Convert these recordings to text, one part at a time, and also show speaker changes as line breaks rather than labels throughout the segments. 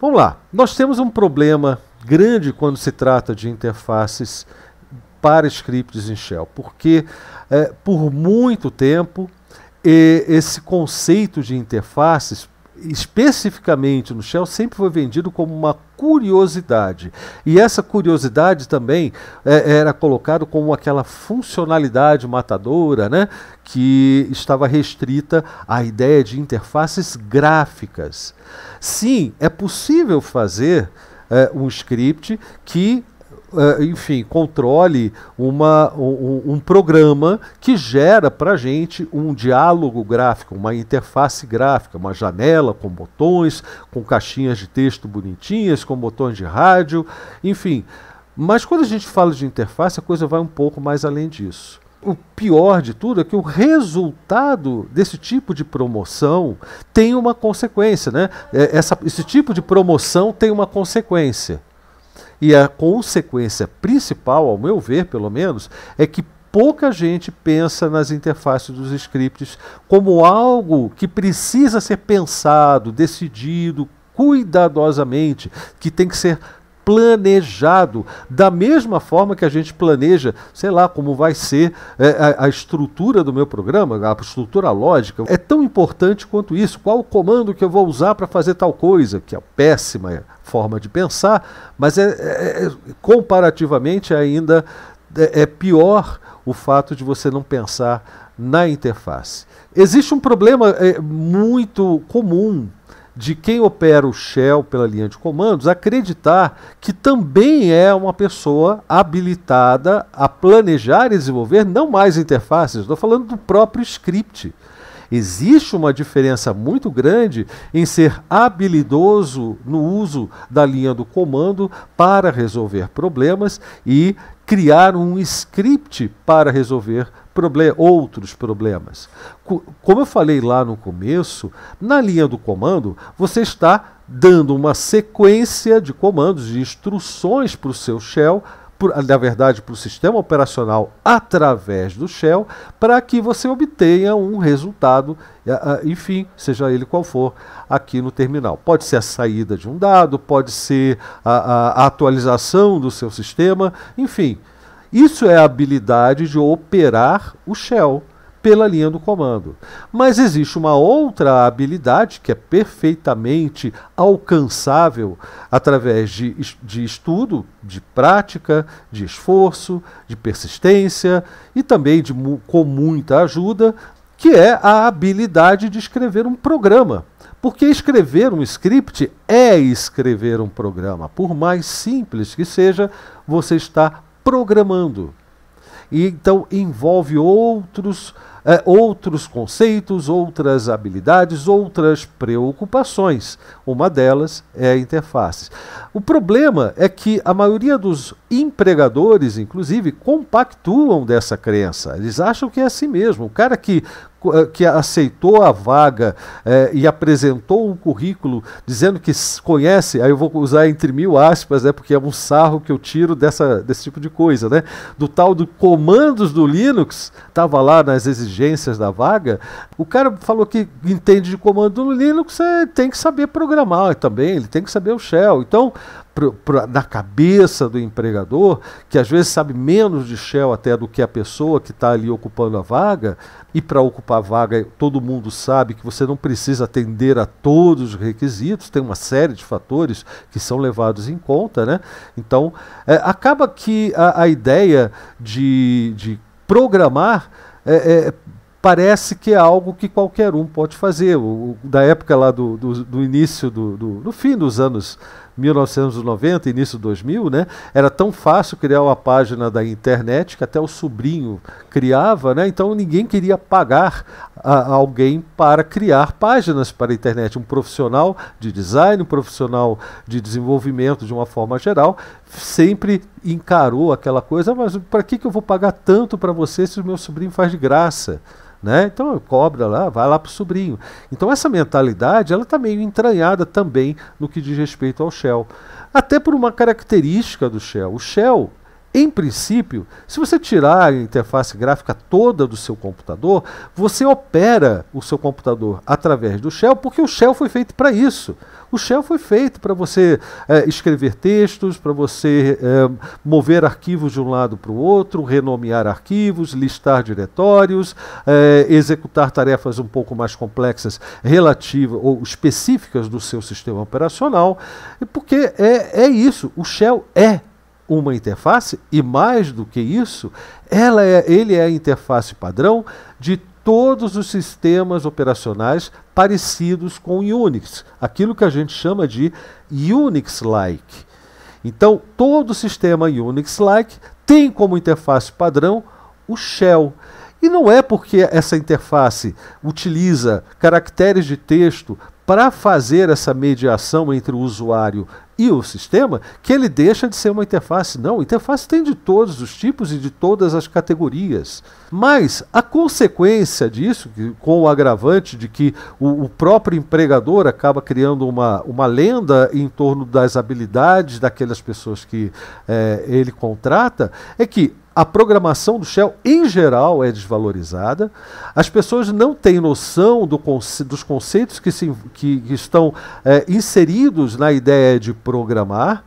Vamos lá. Nós temos um problema grande quando se trata de interfaces para scripts em Shell, porque é, por muito tempo esse conceito de interfaces especificamente no Shell, sempre foi vendido como uma curiosidade. E essa curiosidade também é, era colocado como aquela funcionalidade matadora, né, que estava restrita à ideia de interfaces gráficas. Sim, é possível fazer é, um script que uh, enfim, controle uma, um, um programa que gera para a gente um diálogo gráfico, uma interface gráfica, uma janela com botões, com caixinhas de texto bonitinhas, com botões de rádio, enfim. Mas quando a gente fala de interface, a coisa vai um pouco mais além disso o pior de tudo é que o resultado desse tipo de promoção tem uma consequência, né? Eh, essa, esse tipo de promoção tem uma consequência. E a consequência principal, ao meu ver, pelo menos, é que pouca gente pensa nas interfaces dos scripts como algo que precisa ser pensado, decidido cuidadosamente, que tem que ser planejado. Da mesma forma que a gente planeja, sei lá, como vai ser é, a, a, estrutura do meu programa, a estrutura lógica. É tão importante quanto isso. Qual o comando que eu vou usar para fazer tal coisa? Que é péssima forma de pensar, mas é, é, é comparativamente ainda é, é pior o fato de você não pensar na interface. Existe um problema é, muito comum de quem opera o shell pela linha de comandos acreditar que também é uma pessoa habilitada a planejar e desenvolver não mais interfaces, estou falando do próprio script. Existe uma diferença muito grande em ser habilidoso no uso da linha do comando para resolver problemas e criar um script para resolver problemas problem outros problemas. Como eu falei lá no começo, na linha do comando, você está dando uma sequência de comandos, de instruções para o seu shell, por, na verdade para o sistema operacional através do shell, para que você obtenha um resultado, enfim, seja ele qual for, aqui no terminal. Pode ser a saída de um dado, pode ser a, a atualização do seu sistema, enfim. Isso é a habilidade de operar o shell pela linha do comando. Mas existe uma outra habilidade que é perfeitamente alcançável através de, de estudo, de prática, de esforço, de persistência e também de, com muita ajuda, que é a habilidade de escrever um programa. Porque escrever um script é escrever um programa. Por mais simples que seja, você está programando. E então envolve outros, eh, outros conceitos, outras habilidades, outras preocupações. Uma delas é a interface. O problema é que a maioria dos empregadores, inclusive, compactuam dessa crença. Eles acham que é assim mesmo. O cara que, eh, que aceitou a vaga eh, e apresentou um currículo dizendo que conhece, aí eu vou usar entre mil aspas, né, porque é um sarro que eu tiro dessa, desse tipo de coisa, né, do tal do comandos do Linux, estava lá nas exigências da vaga, o cara falou que entende de comando do Linux, é, tem que saber programar também, ele tem que saber o shell. Então, na cabeça do empregador, que às vezes sabe menos de Shell até do que a pessoa que está ali ocupando a vaga, e para ocupar a vaga todo mundo sabe que você não precisa atender a todos os requisitos, tem uma série de fatores que são levados em conta, né? Então, é, acaba que a, a ideia de, de programar é, é, parece que é algo que qualquer um pode fazer. O, da época lá do, do, do início, do, do, do, fim dos anos 1990, início 2000, né? Era tão fácil criar uma página da internet que até o sobrinho criava, né? Então ninguém queria pagar alguém para criar páginas para a internet. Um profissional de design, um profissional de desenvolvimento de uma forma geral, sempre encarou aquela coisa, mas para que, que eu vou pagar tanto para você se o meu sobrinho faz de graça? Né? Então cobra lá, vai lá para o sobrinho. Então essa mentalidade ela está meio entranhada também no que diz respeito ao Shell. Até por uma característica do Shell. O Shell em princípio, se você tirar a interface gráfica toda do seu computador, você opera o seu computador através do shell, porque o shell foi feito para isso. O shell foi feito para você é, escrever textos, para você é, mover arquivos de um lado para o outro, renomear arquivos, listar diretórios, é, executar tarefas um pouco mais complexas relativas ou específicas do seu sistema operacional, porque é, é isso. O shell é uma interface e mais do que isso, ela é, ele é a interface padrão de todos os sistemas operacionais parecidos com Unix, aquilo que a gente chama de Unix-like. Então, todo sistema Unix-like tem como interface padrão o shell. E não é porque essa interface utiliza caracteres de texto para fazer essa mediação entre o usuário e o sistema que ele deixa de ser uma interface. Não, interface tem de todos os tipos e de todas as categorias. Mas a consequência disso, com o agravante de que o, o próprio empregador acaba criando uma, uma lenda em torno das habilidades daquelas pessoas que é, ele contrata, é que a programação do Shell, em geral, é desvalorizada. As pessoas não têm noção do conce dos conceitos que, se, que, que estão é, inseridos na ideia de programar.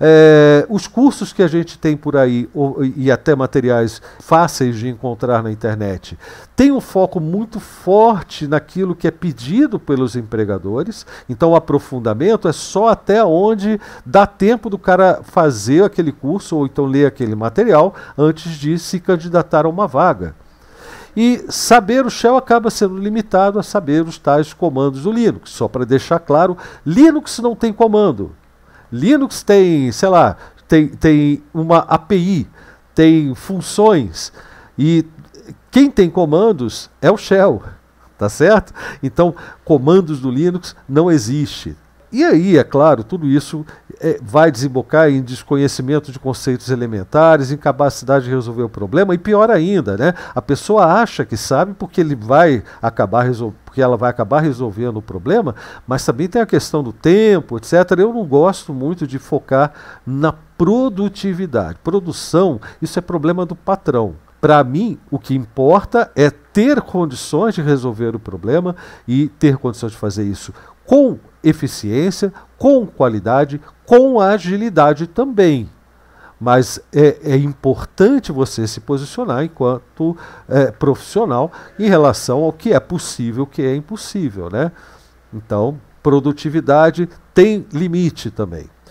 É, os cursos que a gente tem por aí, ou, e até materiais fáceis de encontrar na internet, tem um foco muito forte naquilo que é pedido pelos empregadores. Então, o aprofundamento é só até onde dá tempo do cara fazer aquele curso ou então ler aquele material antes de se candidatar a uma vaga. E saber o shell acaba sendo limitado a saber os tais comandos do Linux. Só para deixar claro, Linux não tem comando. Linux tem, sei lá, tem, tem uma API, tem funções e quem tem comandos é o shell, tá certo? Então, comandos do Linux não existe. E aí, é claro, tudo isso é, vai desembocar em desconhecimento de conceitos elementares, incapacidade de resolver o problema, e pior ainda, né? A pessoa acha que sabe porque ele vai acabar resolvendo porque ela vai acabar resolvendo o problema, mas também tem a questão do tempo, etc. Eu não gosto muito de focar na produtividade. Produção, isso é problema do patrão. Para mim, o que importa é ter condições de resolver o problema e ter condições de fazer isso com eficiência, com qualidade, com agilidade também. Mas é, é importante você se posicionar enquanto é, profissional em relação ao que é possível, o que é impossível, né? Então, produtividade tem limite também.